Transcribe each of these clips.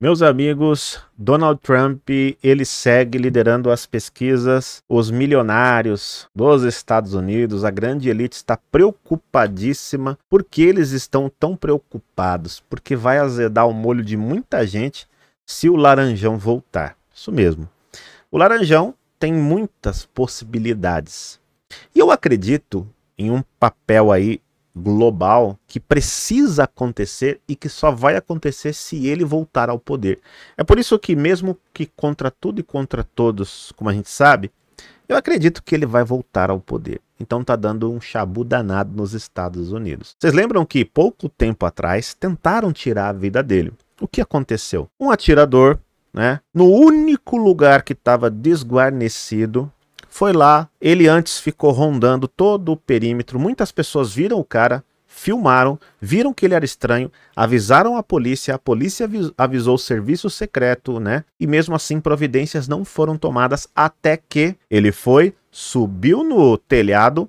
Meus amigos, Donald Trump, ele segue liderando as pesquisas. Os milionários dos Estados Unidos, a grande elite está preocupadíssima. Por que eles estão tão preocupados? Porque vai azedar o molho de muita gente se o laranjão voltar. Isso mesmo. O laranjão tem muitas possibilidades. E eu acredito em um papel aí global que precisa acontecer e que só vai acontecer se ele voltar ao poder. É por isso que, mesmo que contra tudo e contra todos, como a gente sabe, eu acredito que ele vai voltar ao poder. Então tá dando um chabu danado nos Estados Unidos. Vocês lembram que pouco tempo atrás tentaram tirar a vida dele. O que aconteceu? Um atirador, né, no único lugar que estava desguarnecido, foi lá, ele antes ficou rondando todo o perímetro. Muitas pessoas viram o cara, filmaram, viram que ele era estranho, avisaram a polícia, a polícia avisou o serviço secreto, né? E mesmo assim providências não foram tomadas até que ele foi, subiu no telhado,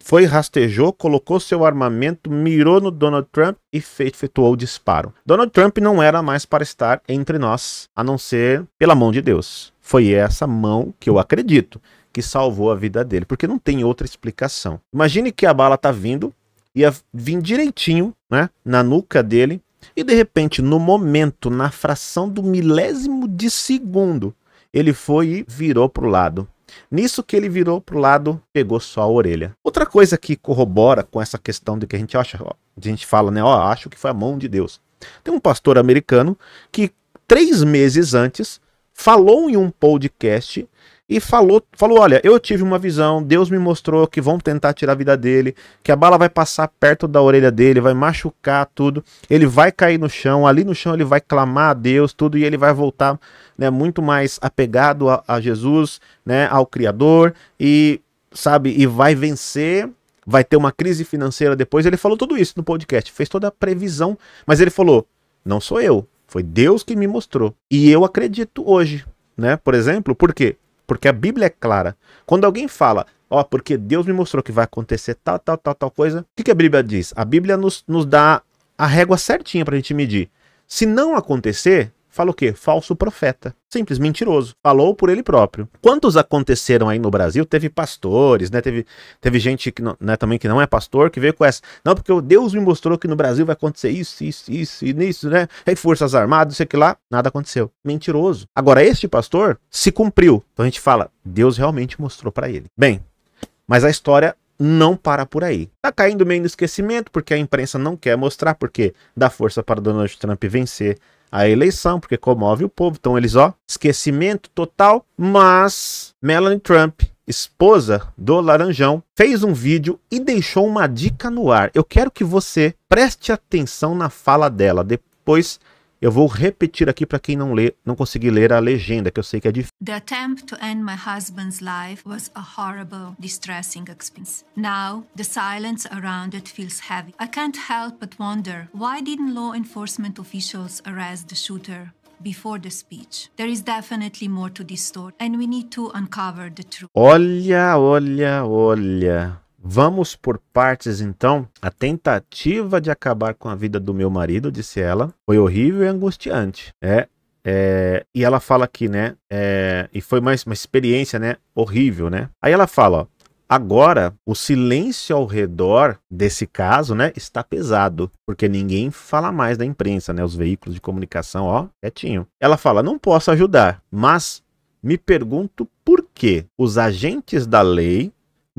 foi rastejou, colocou seu armamento, mirou no Donald Trump e efetuou o disparo. Donald Trump não era mais para estar entre nós, a não ser pela mão de Deus. Foi essa mão que eu acredito que salvou a vida dele, porque não tem outra explicação. Imagine que a bala tá vindo, ia vir direitinho, né, na nuca dele, e de repente, no momento, na fração do milésimo de segundo, ele foi e virou pro lado. Nisso que ele virou pro lado, pegou só a orelha. Outra coisa que corrobora com essa questão de que a gente acha, ó, a gente fala, né, ó, acho que foi a mão de Deus. Tem um pastor americano que três meses antes falou em um podcast e falou, falou: "Olha, eu tive uma visão, Deus me mostrou que vão tentar tirar a vida dele, que a bala vai passar perto da orelha dele, vai machucar tudo, ele vai cair no chão, ali no chão ele vai clamar a Deus, tudo e ele vai voltar, né, muito mais apegado a, a Jesus, né, ao criador e sabe, e vai vencer Vai ter uma crise financeira depois. Ele falou tudo isso no podcast, fez toda a previsão, mas ele falou: não sou eu, foi Deus que me mostrou. E eu acredito hoje, né? Por exemplo, por quê? Porque a Bíblia é clara. Quando alguém fala, ó, oh, porque Deus me mostrou que vai acontecer tal, tal, tal, tal coisa, o que, que a Bíblia diz? A Bíblia nos, nos dá a régua certinha para a gente medir. Se não acontecer, Fala o quê? Falso profeta. Simples, mentiroso. Falou por ele próprio. Quantos aconteceram aí no Brasil? Teve pastores, né? Teve, teve gente que não, né, também que não é pastor que veio com essa. Não, porque Deus me mostrou que no Brasil vai acontecer isso, isso, isso e nisso, né? Aí forças armadas, isso aqui lá, nada aconteceu. Mentiroso. Agora, este pastor se cumpriu. Então a gente fala, Deus realmente mostrou para ele. Bem, mas a história não para por aí. Tá caindo meio no esquecimento porque a imprensa não quer mostrar, porque dá força para Donald Trump vencer a eleição, porque comove o povo. Então eles, ó, esquecimento total. Mas Melanie Trump, esposa do Laranjão, fez um vídeo e deixou uma dica no ar. Eu quero que você preste atenção na fala dela. Depois eu vou repetir aqui para quem não lê, não conseguir ler a legenda, que eu sei que é difícil. The attempt to end my husband's life was a horrible, distressing experience. Now, the silence around it feels heavy. I can't help but wonder why didn't law enforcement officials arrest the shooter before the speech. There is definitely more to this story, and we need to uncover the truth. Olha, olha, olha. Vamos por partes então. A tentativa de acabar com a vida do meu marido, disse ela, foi horrível e angustiante. É, é, e ela fala aqui, né? É, e foi mais uma experiência, né? Horrível, né? Aí ela fala, ó, Agora, o silêncio ao redor desse caso, né, está pesado, porque ninguém fala mais da imprensa, né, os veículos de comunicação, ó, quietinho. Ela fala: "Não posso ajudar, mas me pergunto por que os agentes da lei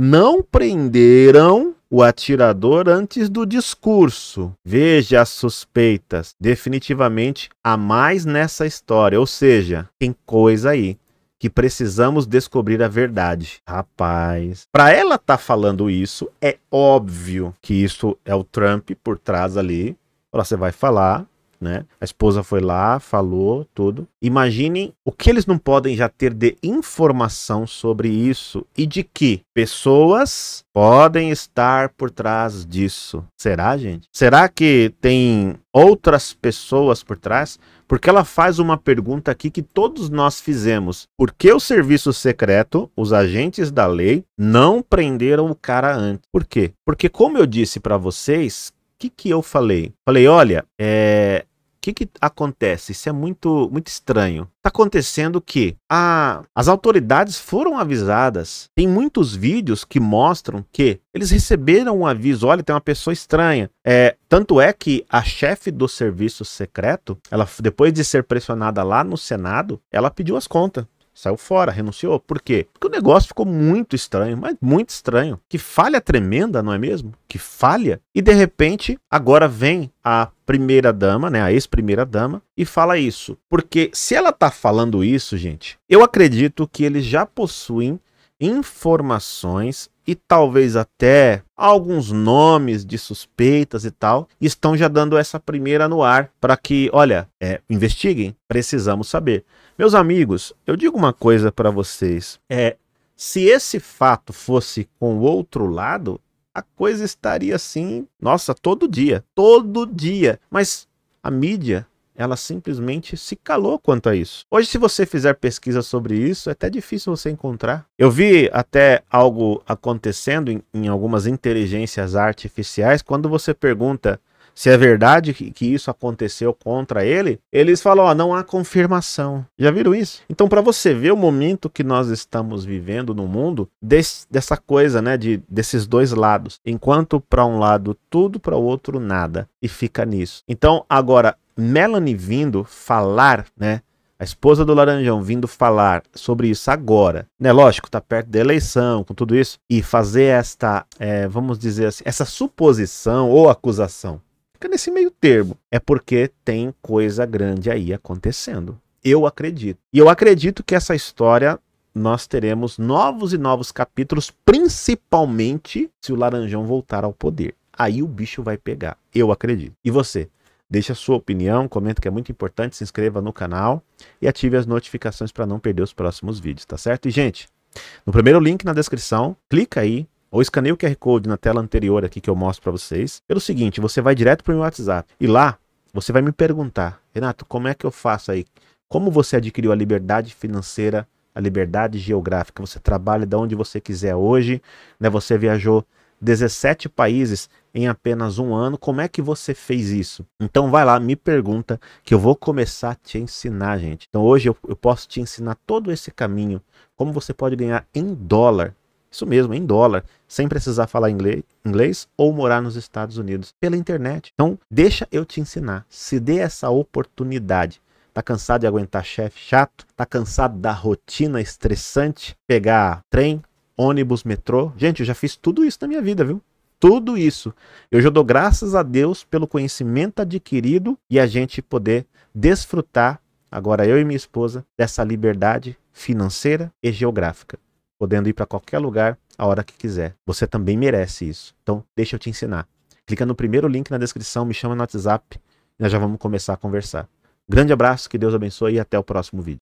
não prenderam o atirador antes do discurso. Veja as suspeitas. Definitivamente há mais nessa história, ou seja, tem coisa aí que precisamos descobrir a verdade. Rapaz, para ela estar tá falando isso, é óbvio que isso é o Trump por trás ali. Você vai falar né? A esposa foi lá, falou tudo. Imaginem o que eles não podem já ter de informação sobre isso e de que pessoas podem estar por trás disso. Será, gente? Será que tem outras pessoas por trás? Porque ela faz uma pergunta aqui que todos nós fizemos. Por que o serviço secreto, os agentes da lei, não prenderam o cara antes? Por quê? Porque, como eu disse para vocês, o que, que eu falei? Falei, olha, é, que, que acontece? Isso é muito, muito estranho. Está acontecendo que a, as autoridades foram avisadas. Tem muitos vídeos que mostram que eles receberam um aviso. Olha, tem uma pessoa estranha. É, tanto é que a chefe do serviço secreto, ela depois de ser pressionada lá no Senado, ela pediu as contas. Saiu fora, renunciou. Por quê? Porque o negócio ficou muito estranho, mas muito estranho. Que falha tremenda, não é mesmo? Que falha. E de repente, agora vem a primeira dama, né, a ex-primeira dama, e fala isso. Porque se ela tá falando isso, gente, eu acredito que eles já possuem informações e talvez até alguns nomes de suspeitas e tal, estão já dando essa primeira no ar para que, olha, é, investiguem, precisamos saber. Meus amigos, eu digo uma coisa para vocês, é, se esse fato fosse com o outro lado, a coisa estaria assim, nossa, todo dia, todo dia. Mas a mídia ela simplesmente se calou quanto a isso. Hoje, se você fizer pesquisa sobre isso, é até difícil você encontrar. Eu vi até algo acontecendo em, em algumas inteligências artificiais quando você pergunta se é verdade que, que isso aconteceu contra ele, eles falam, ó, não há confirmação. Já viram isso? Então, para você ver o momento que nós estamos vivendo no mundo, desse, dessa coisa, né, de, desses dois lados. Enquanto para um lado tudo, para o outro nada. E fica nisso. Então, agora, Melanie vindo falar, né, a esposa do Laranjão vindo falar sobre isso agora, né? Lógico, tá perto da eleição, com tudo isso, e fazer esta, é, vamos dizer assim, essa suposição ou acusação Fica nesse meio termo. É porque tem coisa grande aí acontecendo. Eu acredito. E eu acredito que essa história nós teremos novos e novos capítulos, principalmente se o Laranjão voltar ao poder. Aí o bicho vai pegar. Eu acredito. E você? Deixe a sua opinião, comenta que é muito importante, se inscreva no canal e ative as notificações para não perder os próximos vídeos, tá certo? E, gente, no primeiro link na descrição, clica aí ou escaneie o QR Code na tela anterior aqui que eu mostro para vocês. Pelo seguinte, você vai direto para o meu WhatsApp e lá você vai me perguntar, Renato, como é que eu faço aí? Como você adquiriu a liberdade financeira, a liberdade geográfica? Você trabalha de onde você quiser hoje, né? Você viajou 17 países em apenas um ano. Como é que você fez isso? Então vai lá, me pergunta que eu vou começar a te ensinar, gente. Então hoje eu, eu posso te ensinar todo esse caminho, como você pode ganhar em dólar isso mesmo, em dólar, sem precisar falar inglês, inglês ou morar nos Estados Unidos, pela internet. Então, deixa eu te ensinar, se dê essa oportunidade. Tá cansado de aguentar chefe chato? Tá cansado da rotina estressante? Pegar trem, ônibus, metrô? Gente, eu já fiz tudo isso na minha vida, viu? Tudo isso. Eu já dou graças a Deus pelo conhecimento adquirido e a gente poder desfrutar, agora eu e minha esposa, dessa liberdade financeira e geográfica podendo ir para qualquer lugar a hora que quiser. Você também merece isso. Então, deixa eu te ensinar. Clica no primeiro link na descrição, me chama no WhatsApp e nós já vamos começar a conversar. Grande abraço, que Deus abençoe e até o próximo vídeo.